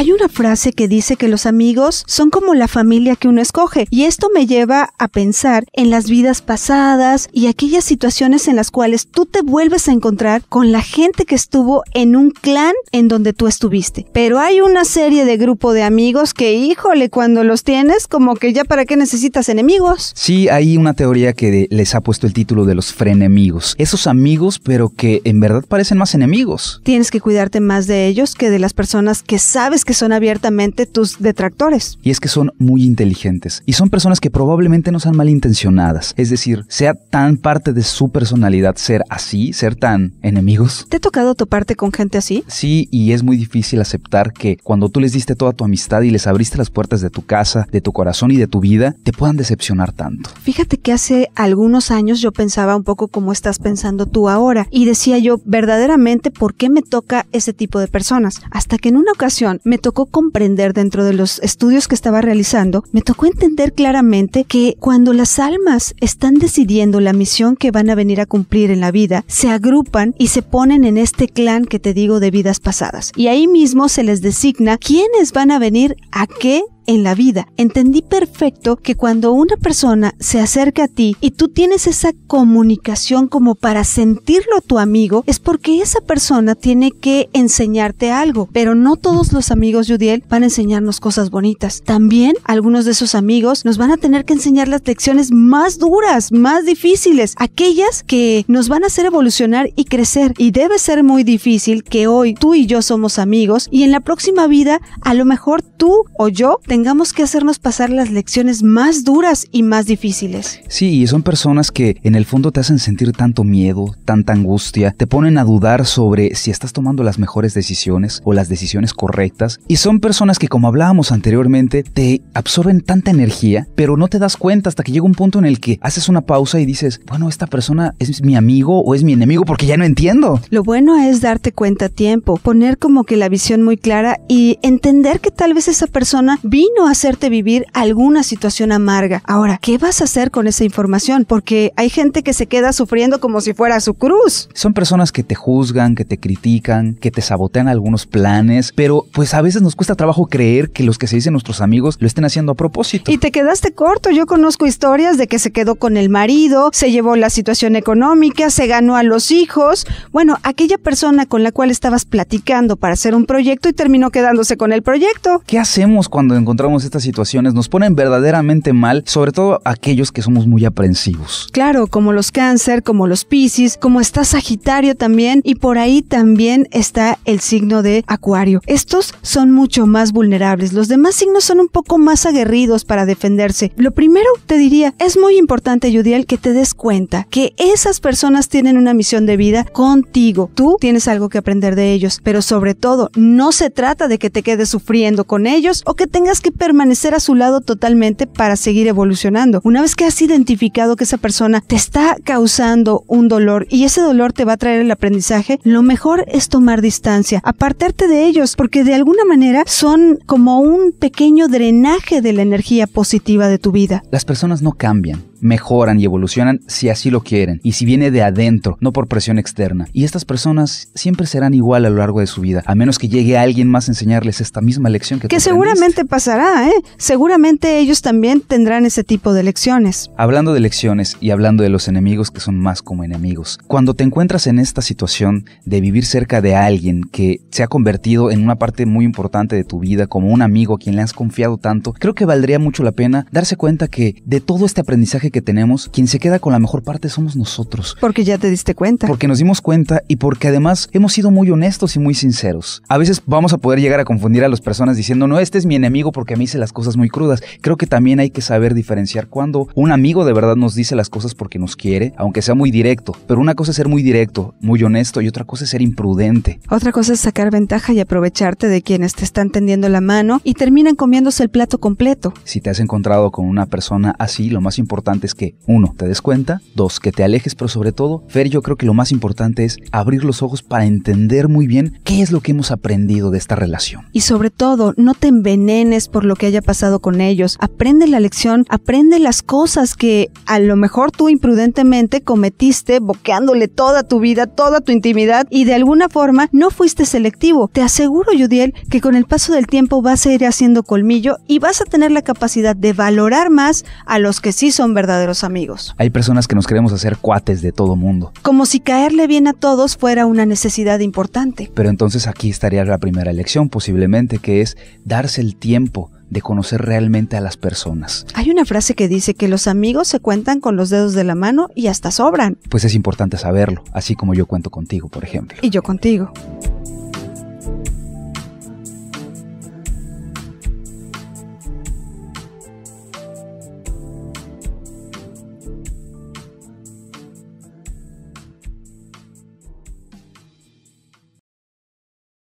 Hay una frase que dice que los amigos son como la familia que uno escoge y esto me lleva a pensar en las vidas pasadas y aquellas situaciones en las cuales tú te vuelves a encontrar con la gente que estuvo en un clan en donde tú estuviste. Pero hay una serie de grupo de amigos que híjole, cuando los tienes como que ya para qué necesitas enemigos. Sí, hay una teoría que les ha puesto el título de los frenemigos. Esos amigos pero que en verdad parecen más enemigos. Tienes que cuidarte más de ellos que de las personas que sabes que son abiertamente tus detractores. Y es que son muy inteligentes y son personas que probablemente no sean malintencionadas. Es decir, sea tan parte de su personalidad ser así, ser tan enemigos. ¿Te ha tocado toparte con gente así? Sí, y es muy difícil aceptar que cuando tú les diste toda tu amistad y les abriste las puertas de tu casa, de tu corazón y de tu vida, te puedan decepcionar tanto. Fíjate que hace algunos años yo pensaba un poco como estás pensando tú ahora y decía yo verdaderamente por qué me toca ese tipo de personas. Hasta que en una ocasión me tocó comprender dentro de los estudios que estaba realizando, me tocó entender claramente que cuando las almas están decidiendo la misión que van a venir a cumplir en la vida, se agrupan y se ponen en este clan que te digo de vidas pasadas. Y ahí mismo se les designa quiénes van a venir a qué en la vida. Entendí perfecto que cuando una persona se acerca a ti y tú tienes esa comunicación como para sentirlo tu amigo, es porque esa persona tiene que enseñarte algo. Pero no todos los amigos, Judiel, van a enseñarnos cosas bonitas. También algunos de esos amigos nos van a tener que enseñar las lecciones más duras, más difíciles, aquellas que nos van a hacer evolucionar y crecer. Y debe ser muy difícil que hoy tú y yo somos amigos y en la próxima vida a lo mejor tú o yo tengamos que hacernos pasar las lecciones más duras y más difíciles. Sí, y son personas que en el fondo te hacen sentir tanto miedo, tanta angustia, te ponen a dudar sobre si estás tomando las mejores decisiones o las decisiones correctas. Y son personas que, como hablábamos anteriormente, te absorben tanta energía, pero no te das cuenta hasta que llega un punto en el que haces una pausa y dices, bueno, esta persona es mi amigo o es mi enemigo porque ya no entiendo. Lo bueno es darte cuenta a tiempo, poner como que la visión muy clara y entender que tal vez esa persona vino a hacerte vivir alguna situación amarga. Ahora, ¿qué vas a hacer con esa información? Porque hay gente que se queda sufriendo como si fuera su cruz. Son personas que te juzgan, que te critican, que te sabotean algunos planes, pero pues a veces nos cuesta trabajo creer que los que se dicen nuestros amigos lo estén haciendo a propósito. Y te quedaste corto. Yo conozco historias de que se quedó con el marido, se llevó la situación económica, se ganó a los hijos. Bueno, aquella persona con la cual estabas platicando para hacer un proyecto y terminó quedándose con el proyecto. ¿Qué hacemos cuando encontramos encontramos estas situaciones nos ponen verdaderamente mal, sobre todo aquellos que somos muy aprensivos. Claro, como los cáncer, como los piscis, como está Sagitario también, y por ahí también está el signo de Acuario. Estos son mucho más vulnerables. Los demás signos son un poco más aguerridos para defenderse. Lo primero te diría, es muy importante, Yudiel, que te des cuenta que esas personas tienen una misión de vida contigo. Tú tienes algo que aprender de ellos, pero sobre todo, no se trata de que te quedes sufriendo con ellos o que tengas que permanecer a su lado totalmente para seguir evolucionando. Una vez que has identificado que esa persona te está causando un dolor y ese dolor te va a traer el aprendizaje, lo mejor es tomar distancia, apartarte de ellos, porque de alguna manera son como un pequeño drenaje de la energía positiva de tu vida. Las personas no cambian mejoran y evolucionan si así lo quieren y si viene de adentro, no por presión externa. Y estas personas siempre serán igual a lo largo de su vida, a menos que llegue alguien más a enseñarles esta misma lección que Que seguramente pasará, ¿eh? Seguramente ellos también tendrán ese tipo de lecciones. Hablando de lecciones y hablando de los enemigos que son más como enemigos, cuando te encuentras en esta situación de vivir cerca de alguien que se ha convertido en una parte muy importante de tu vida, como un amigo a quien le has confiado tanto, creo que valdría mucho la pena darse cuenta que de todo este aprendizaje que tenemos, quien se queda con la mejor parte somos nosotros. Porque ya te diste cuenta. Porque nos dimos cuenta y porque además hemos sido muy honestos y muy sinceros. A veces vamos a poder llegar a confundir a las personas diciendo, no, este es mi enemigo porque a mí hice las cosas muy crudas. Creo que también hay que saber diferenciar cuando un amigo de verdad nos dice las cosas porque nos quiere, aunque sea muy directo. Pero una cosa es ser muy directo, muy honesto y otra cosa es ser imprudente. Otra cosa es sacar ventaja y aprovecharte de quienes te están tendiendo la mano y terminan comiéndose el plato completo. Si te has encontrado con una persona así, lo más importante es que, uno, te des cuenta, dos, que te alejes, pero sobre todo, Fer, yo creo que lo más importante es abrir los ojos para entender muy bien qué es lo que hemos aprendido de esta relación. Y sobre todo, no te envenenes por lo que haya pasado con ellos. Aprende la lección, aprende las cosas que a lo mejor tú imprudentemente cometiste, boqueándole toda tu vida, toda tu intimidad, y de alguna forma no fuiste selectivo. Te aseguro, Yudiel que con el paso del tiempo vas a ir haciendo colmillo y vas a tener la capacidad de valorar más a los que sí son verdaderos de los amigos. Hay personas que nos queremos hacer cuates de todo mundo. Como si caerle bien a todos fuera una necesidad importante. Pero entonces aquí estaría la primera elección posiblemente, que es darse el tiempo de conocer realmente a las personas. Hay una frase que dice que los amigos se cuentan con los dedos de la mano y hasta sobran. Pues es importante saberlo, así como yo cuento contigo, por ejemplo. Y yo contigo.